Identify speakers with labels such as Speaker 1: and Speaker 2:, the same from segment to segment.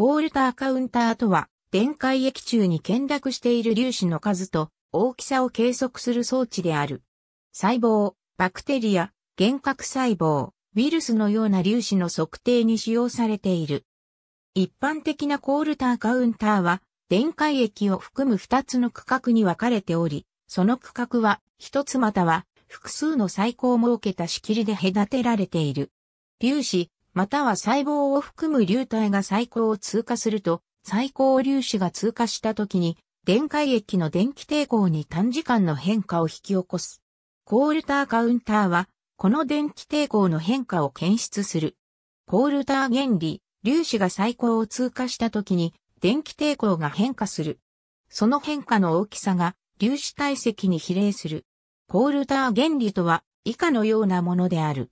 Speaker 1: コールターカウンターとは、電解液中に見濁している粒子の数と大きさを計測する装置である。細胞、バクテリア、幻覚細胞、ウイルスのような粒子の測定に使用されている。一般的なコールターカウンターは、電解液を含む2つの区画に分かれており、その区画は1つまたは複数の細胞を設けた仕切りで隔てられている。粒子、または細胞を含む流体が細胞を通過すると、細胞粒子が通過した時に、電解液の電気抵抗に短時間の変化を引き起こす。コールターカウンターは、この電気抵抗の変化を検出する。コールター原理、粒子が細胞を通過した時に、電気抵抗が変化する。その変化の大きさが、粒子体積に比例する。コールター原理とは、以下のようなものである。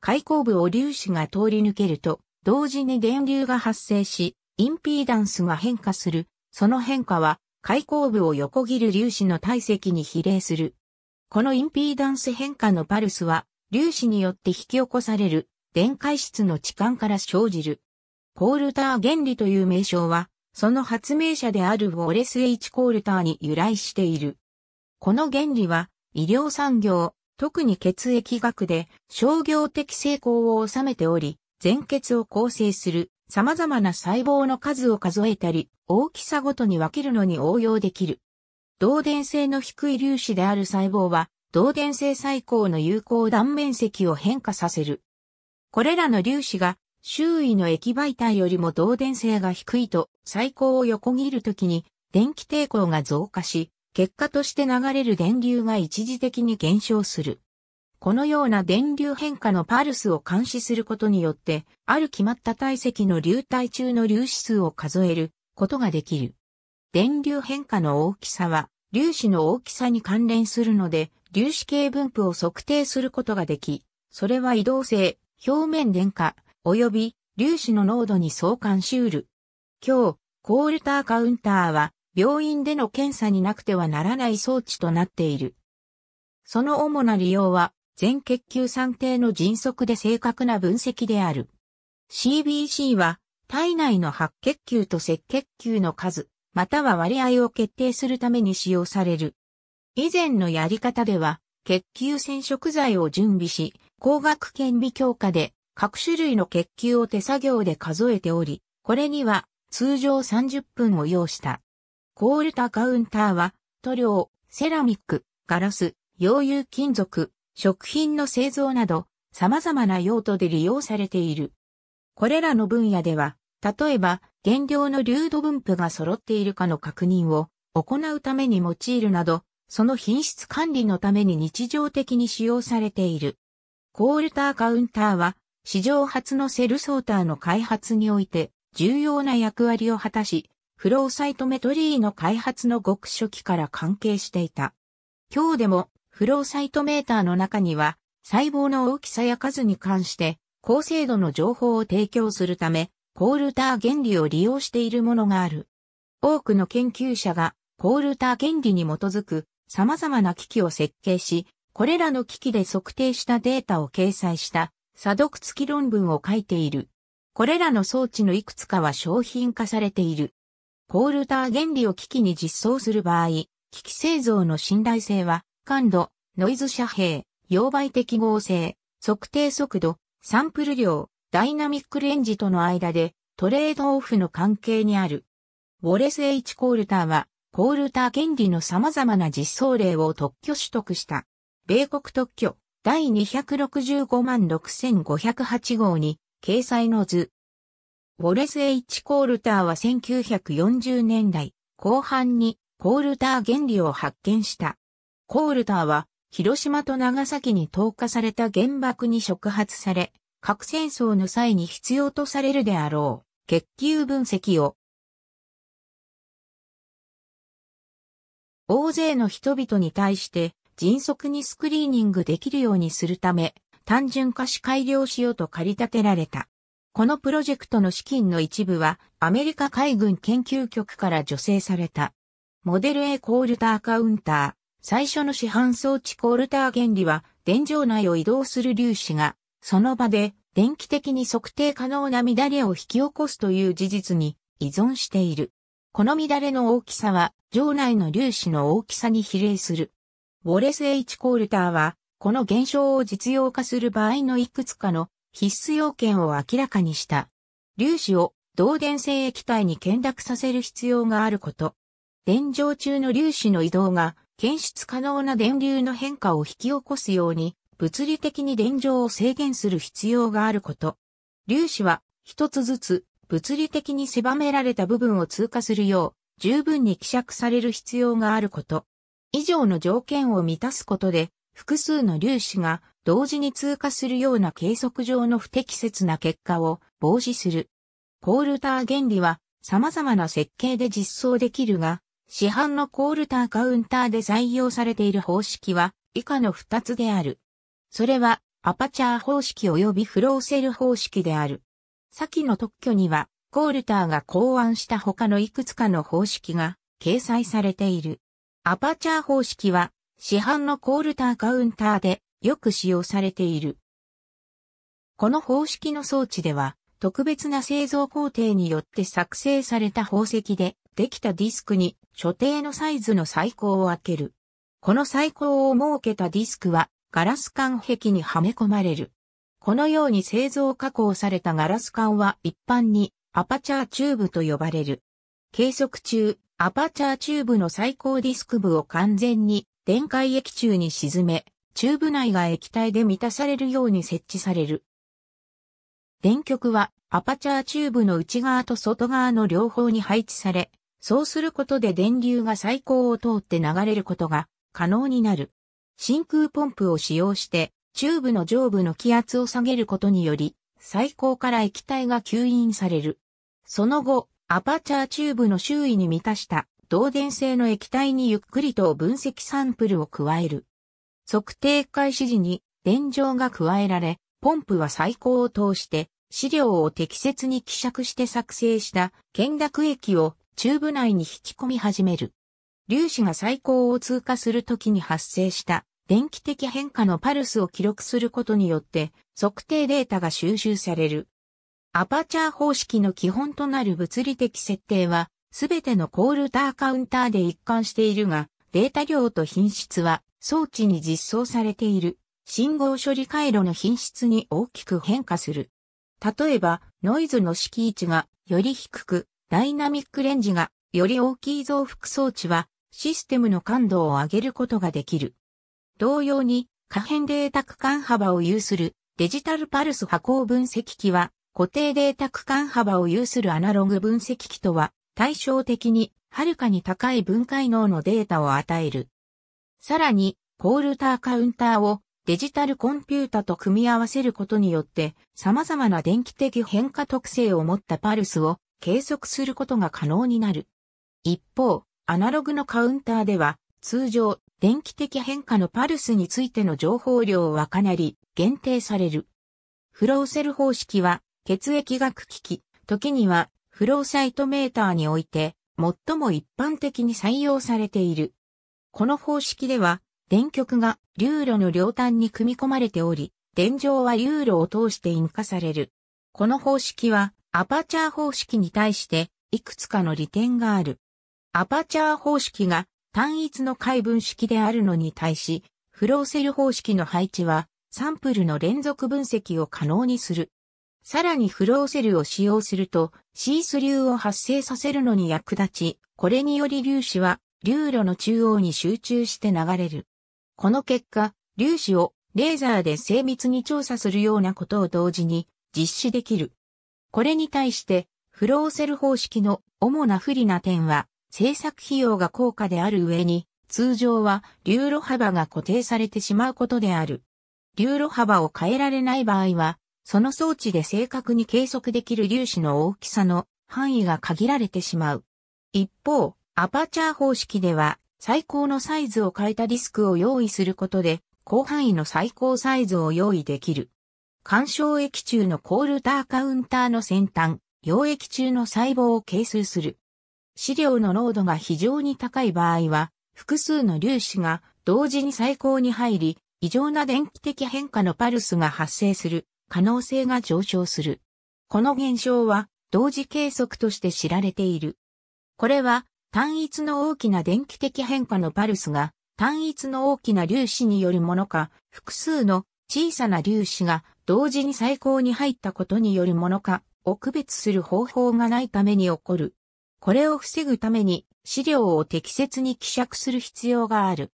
Speaker 1: 開口部を粒子が通り抜けると、同時に電流が発生し、インピーダンスが変化する。その変化は、開口部を横切る粒子の体積に比例する。このインピーダンス変化のパルスは、粒子によって引き起こされる、電解質の置換から生じる。コールター原理という名称は、その発明者であるウォレス・ H・ コールターに由来している。この原理は、医療産業、特に血液学で商業的成功を収めており、全血を構成する様々な細胞の数を数えたり、大きさごとに分けるのに応用できる。導電性の低い粒子である細胞は、導電性最高の有効断面積を変化させる。これらの粒子が周囲の液媒体よりも導電性が低いと最高を横切るときに電気抵抗が増加し、結果として流れる電流が一時的に減少する。このような電流変化のパルスを監視することによって、ある決まった体積の流体中の粒子数を数えることができる。電流変化の大きさは、粒子の大きさに関連するので、粒子系分布を測定することができ、それは移動性、表面電化、及び粒子の濃度に相関しうる。今日、コールターカウンターは、病院での検査になくてはならない装置となっている。その主な利用は、全血球算定の迅速で正確な分析である。CBC は、体内の白血球と赤血球の数、または割合を決定するために使用される。以前のやり方では、血球染色剤を準備し、光学顕微鏡下で各種類の血球を手作業で数えており、これには通常30分を要した。コールタカウンターは、塗料、セラミック、ガラス、溶融金属、食品の製造など、様々な用途で利用されている。これらの分野では、例えば、原料の流度分布が揃っているかの確認を行うために用いるなど、その品質管理のために日常的に使用されている。コールターカウンターは、史上初のセルソーターの開発において重要な役割を果たし、フローサイトメトリーの開発の極初期から関係していた。今日でもフローサイトメーターの中には細胞の大きさや数に関して高精度の情報を提供するためコールター原理を利用しているものがある。多くの研究者がコールター原理に基づく様々な機器を設計し、これらの機器で測定したデータを掲載した査読付き論文を書いている。これらの装置のいくつかは商品化されている。ポールター原理を機器に実装する場合、機器製造の信頼性は、感度、ノイズ遮蔽、溶媒適合性、測定速度、サンプル量、ダイナミックレンジとの間でトレードオフの関係にある。ウォレス H コールターは、コールター原理の様々な実装例を特許取得した。米国特許第265万6508号に掲載の図、ウォレス・ H・ コールターは1940年代後半にコールター原理を発見した。コールターは広島と長崎に投下された原爆に触発され、核戦争の際に必要とされるであろう血球分析を大勢の人々に対して迅速にスクリーニングできるようにするため単純化し改良しようと駆り立てられた。このプロジェクトの資金の一部はアメリカ海軍研究局から助成された。モデル A コールターカウンター。最初の市販装置コールター原理は、電場内を移動する粒子が、その場で電気的に測定可能な乱れを引き起こすという事実に依存している。この乱れの大きさは、場内の粒子の大きさに比例する。ウォレス H コールターは、この現象を実用化する場合のいくつかの必須要件を明らかにした。粒子を導電性液体に懸濁させる必要があること。電状中の粒子の移動が検出可能な電流の変化を引き起こすように物理的に電状を制限する必要があること。粒子は一つずつ物理的に狭められた部分を通過するよう十分に希釈される必要があること。以上の条件を満たすことで複数の粒子が同時に通過するような計測上の不適切な結果を防止する。コールター原理は様々な設計で実装できるが、市販のコールターカウンターで採用されている方式は以下の2つである。それはアパチャー方式及びフローセル方式である。先の特許にはコールターが考案した他のいくつかの方式が掲載されている。アパチャー方式は市販のコールターカウンターでよく使用されている。この方式の装置では、特別な製造工程によって作成された宝石でできたディスクに所定のサイズの最高を開ける。この最高を設けたディスクはガラス管壁にはめ込まれる。このように製造加工されたガラス管は一般にアパチャーチューブと呼ばれる。計測中、アパチャーチューブの最高ディスク部を完全に電解液中に沈め、チューブ内が液体で満たされるように設置される。電極はアパチャーチューブの内側と外側の両方に配置され、そうすることで電流が最高を通って流れることが可能になる。真空ポンプを使用して、チューブの上部の気圧を下げることにより、最高から液体が吸引される。その後、アパチャーチューブの周囲に満たした導電性の液体にゆっくりと分析サンプルを加える。測定開始時に電状が加えられ、ポンプは最高を通して資料を適切に希釈して作成した検濁液をチューブ内に引き込み始める。粒子が最高を通過するときに発生した電気的変化のパルスを記録することによって測定データが収集される。アパチャー方式の基本となる物理的設定はすべてのコールターカウンターで一貫しているが、データ量と品質は装置に実装されている信号処理回路の品質に大きく変化する。例えば、ノイズの敷値がより低く、ダイナミックレンジがより大きい増幅装置は、システムの感度を上げることができる。同様に、可変データ区間幅を有するデジタルパルス波行分析機は、固定データ区間幅を有するアナログ分析機とは対照的に、はるかに高い分解能のデータを与える。さらに、コールターカウンターをデジタルコンピュータと組み合わせることによって、様々な電気的変化特性を持ったパルスを計測することが可能になる。一方、アナログのカウンターでは、通常、電気的変化のパルスについての情報量はかなり限定される。フローセル方式は、血液学機器、時にはフローサイトメーターにおいて、最も一般的に採用されている。この方式では、電極が流路の両端に組み込まれており、電状は流路を通して引火される。この方式は、アパチャー方式に対して、いくつかの利点がある。アパチャー方式が単一の回分式であるのに対し、フローセル方式の配置は、サンプルの連続分析を可能にする。さらにフローセルを使用すると、シース流を発生させるのに役立ち、これにより粒子は流路の中央に集中して流れる。この結果、粒子をレーザーで精密に調査するようなことを同時に実施できる。これに対して、フローセル方式の主な不利な点は、制作費用が高価である上に、通常は流路幅が固定されてしまうことである。流路幅を変えられない場合は、その装置で正確に計測できる粒子の大きさの範囲が限られてしまう。一方、アパチャー方式では最高のサイズを変えたディスクを用意することで広範囲の最高サイズを用意できる。干渉液中のコールターカウンターの先端、溶液中の細胞を係数する。資料の濃度が非常に高い場合は、複数の粒子が同時に最高に入り、異常な電気的変化のパルスが発生する可能性が上昇する。この現象は同時計測として知られている。これは単一の大きな電気的変化のパルスが単一の大きな粒子によるものか、複数の小さな粒子が同時に最高に入ったことによるものかを区別する方法がないために起こる。これを防ぐために資料を適切に希釈する必要がある。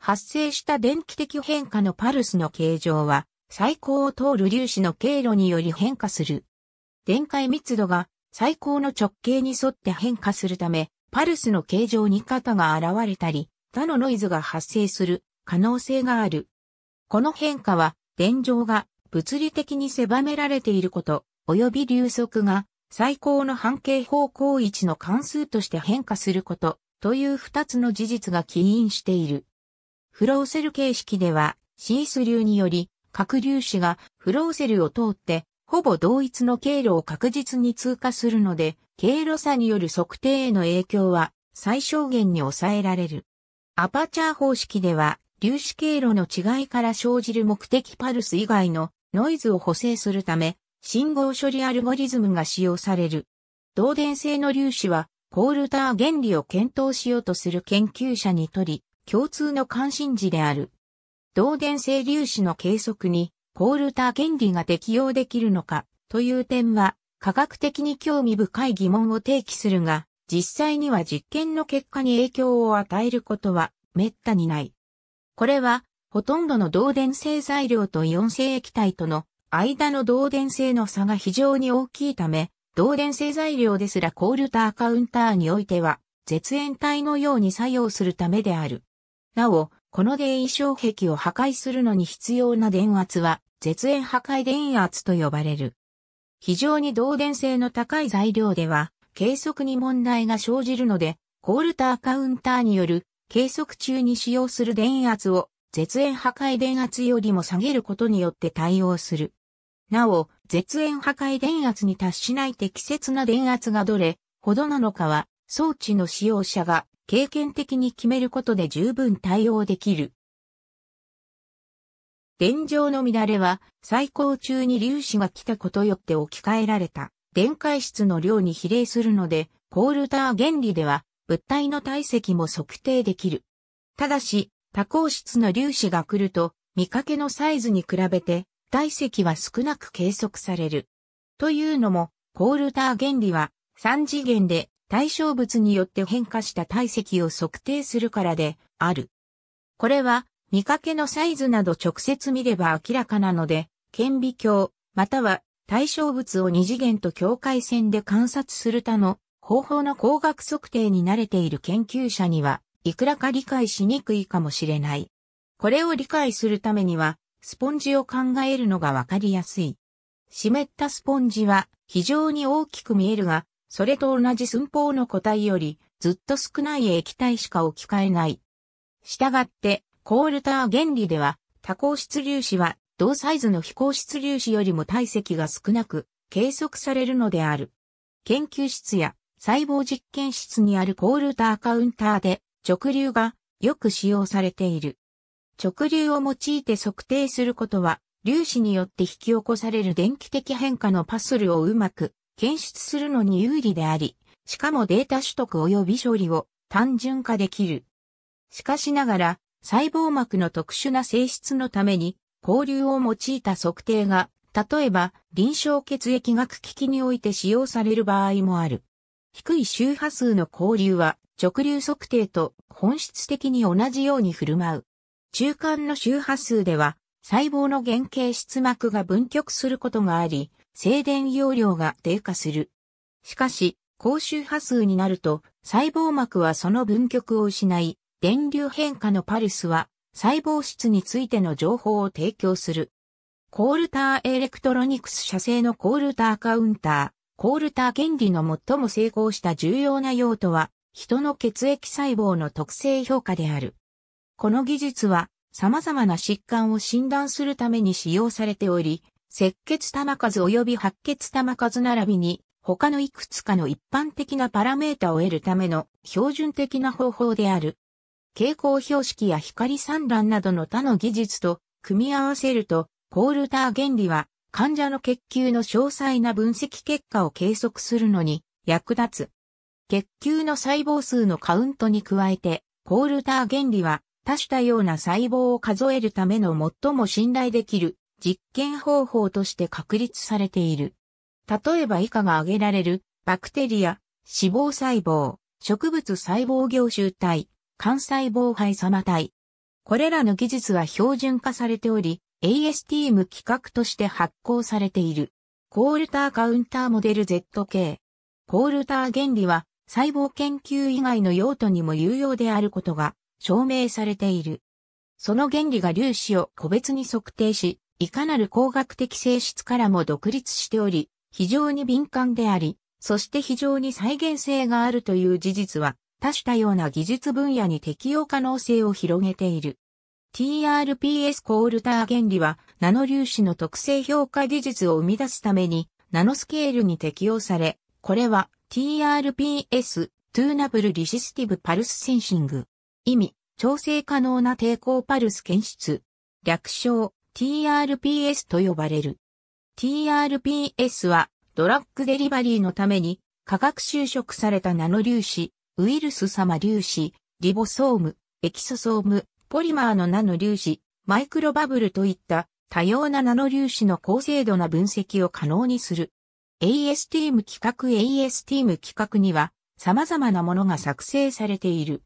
Speaker 1: 発生した電気的変化のパルスの形状は最高を通る粒子の経路により変化する。電解密度が最高の直径に沿って変化するため、パルスの形状に型が現れたり、他のノイズが発生する可能性がある。この変化は、電状が物理的に狭められていること、及び流速が最高の半径方向位置の関数として変化すること、という二つの事実が起因している。フローセル形式では、シース流により、核粒子がフローセルを通って、ほぼ同一の経路を確実に通過するので、経路差による測定への影響は最小限に抑えられる。アパチャー方式では、粒子経路の違いから生じる目的パルス以外のノイズを補正するため、信号処理アルゴリズムが使用される。導電性の粒子は、コールター原理を検討しようとする研究者にとり、共通の関心事である。導電性粒子の計測にコールター原理が適用できるのかという点は科学的に興味深い疑問を提起するが、実際には実験の結果に影響を与えることは滅多にない。これは、ほとんどの導電性材料とイオン性液体との間の導電性の差が非常に大きいため、導電性材料ですらコールターカウンターにおいては、絶縁体のように作用するためである。なお、この電位障壁を破壊するのに必要な電圧は、絶縁破壊電圧と呼ばれる。非常に導電性の高い材料では、計測に問題が生じるので、コールターカウンターによる計測中に使用する電圧を絶縁破壊電圧よりも下げることによって対応する。なお、絶縁破壊電圧に達しない適切な電圧がどれほどなのかは、装置の使用者が経験的に決めることで十分対応できる。電状の乱れは、最高中に粒子が来たことよって置き換えられた、電解質の量に比例するので、コールター原理では、物体の体積も測定できる。ただし、多項質の粒子が来ると、見かけのサイズに比べて、体積は少なく計測される。というのも、コールター原理は、3次元で対象物によって変化した体積を測定するからである。これは見かけのサイズなど直接見れば明らかなので、顕微鏡、または対象物を二次元と境界線で観察する他の方法の光学測定に慣れている研究者には、いくらか理解しにくいかもしれない。これを理解するためには、スポンジを考えるのがわかりやすい。湿ったスポンジは非常に大きく見えるが、それと同じ寸法の個体よりずっと少ない液体しか置き換えない。したがって、コールター原理では、多項質粒子は同サイズの非項質粒子よりも体積が少なく計測されるのである。研究室や細胞実験室にあるコールターカウンターで直流がよく使用されている。直流を用いて測定することは、粒子によって引き起こされる電気的変化のパスルをうまく検出するのに有利であり、しかもデータ取得及び処理を単純化できる。しかしながら、細胞膜の特殊な性質のために、交流を用いた測定が、例えば、臨床血液学機器において使用される場合もある。低い周波数の交流は、直流測定と本質的に同じように振る舞う。中間の周波数では、細胞の原型質膜が分極することがあり、静電容量が低下する。しかし、高周波数になると、細胞膜はその分極を失い、電流変化のパルスは、細胞質についての情報を提供する。コールターエレクトロニクス社製のコールターカウンター、コールター原理の最も成功した重要な用途は、人の血液細胞の特性評価である。この技術は、様々な疾患を診断するために使用されており、赤血球数及び白血球数並びに、他のいくつかの一般的なパラメータを得るための標準的な方法である。蛍光標識や光散乱などの他の技術と組み合わせると、コールター原理は患者の血球の詳細な分析結果を計測するのに役立つ。血球の細胞数のカウントに加えて、コールター原理は多種多様な細胞を数えるための最も信頼できる実験方法として確立されている。例えば以下が挙げられる、バクテリア、脂肪細胞、植物細胞凝集体、幹細胞肺様体。これらの技術は標準化されており、AST 無規格として発行されている。コールターカウンターモデル ZK。コールター原理は細胞研究以外の用途にも有用であることが証明されている。その原理が粒子を個別に測定し、いかなる工学的性質からも独立しており、非常に敏感であり、そして非常に再現性があるという事実は、多種多様な技術分野に適用可能性を広げている。TRPS コールター原理は、ナノ粒子の特性評価技術を生み出すために、ナノスケールに適用され、これは TRPS、トゥーナブルリシスティブパルスセンシング。意味、調整可能な抵抗パルス検出。略称、TRPS と呼ばれる。TRPS はドラッグデリバリーのために化学修飾されたナノ粒子、ウイルス様粒子、リボソーム、エキソソーム、ポリマーのナノ粒子、マイクロバブルといった多様なナノ粒子の高精度な分析を可能にする。ASTM 規格 ASTM 規格には様々なものが作成されている。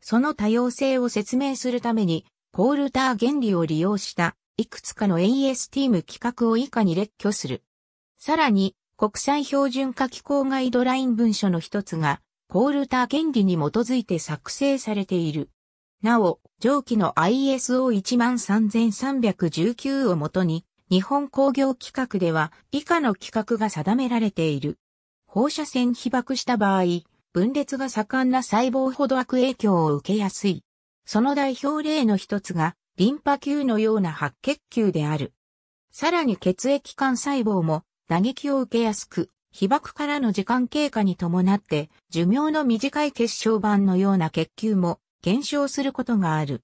Speaker 1: その多様性を説明するために、コールター原理を利用したいくつかの ASTEAM 規格を以下に列挙する。さらに、国際標準化機構ガイドライン文書の一つが、コールター権利に基づいて作成されている。なお、上記の ISO13319 をもとに、日本工業規格では以下の規格が定められている。放射線被爆した場合、分裂が盛んな細胞ほど悪影響を受けやすい。その代表例の一つが、リンパ球のような白血球である。さらに血液幹細胞も打撃を受けやすく、被爆からの時間経過に伴って寿命の短い血小板のような血球も減少することがある。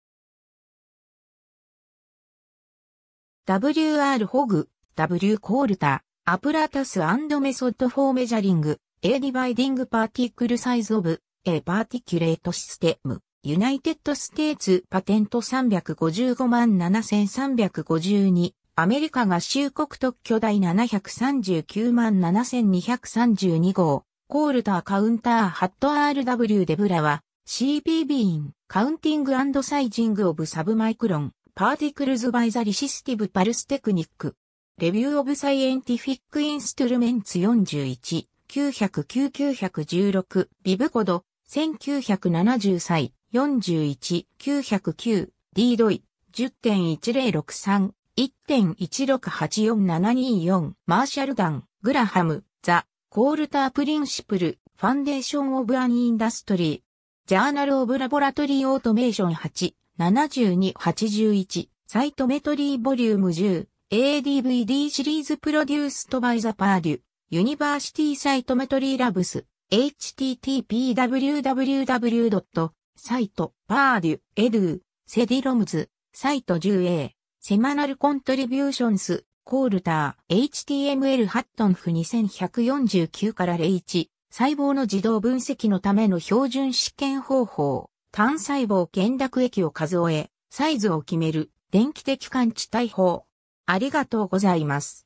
Speaker 1: WR ホグ、W コールタ、アプラタスメソッドフォーメジャリング、A Dividing Particle Size of A Particulate System ユナイテッドステーツパテント355万7352、アメリカ合衆国特許第739万7232号、コールターカウンターハット RW デブラは、CPB イン、カウンティングサイジングオブサブマイクロン、パーティクルズバイザリシスティブパルステクニック、レビューオブサイエンティフィックインストゥルメンツ41、909-916、ビブコド、1970歳、41-909、D ドイ、10.1063、1.1684724、マーシャルガン、グラハム、ザ、コールタープリンシプル、ファンデーションオブアニインダストリー、ジャーナルオブラボラトリーオートメーション8、7281、サイトメトリーボリューム10、ADVD シリーズプロデューストバイザパーデュ、ユニバーシティサイトメトリーラブス、http://www. サイト、バーデュ、エドゥ、セディロムズ、サイト 10A、セマナルコントリビューションス、コールター、HTML ハットンフ2149から01、細胞の自動分析のための標準試験方法、単細胞減濁液を数え、サイズを決める、電気的感知対法。ありがとうございます。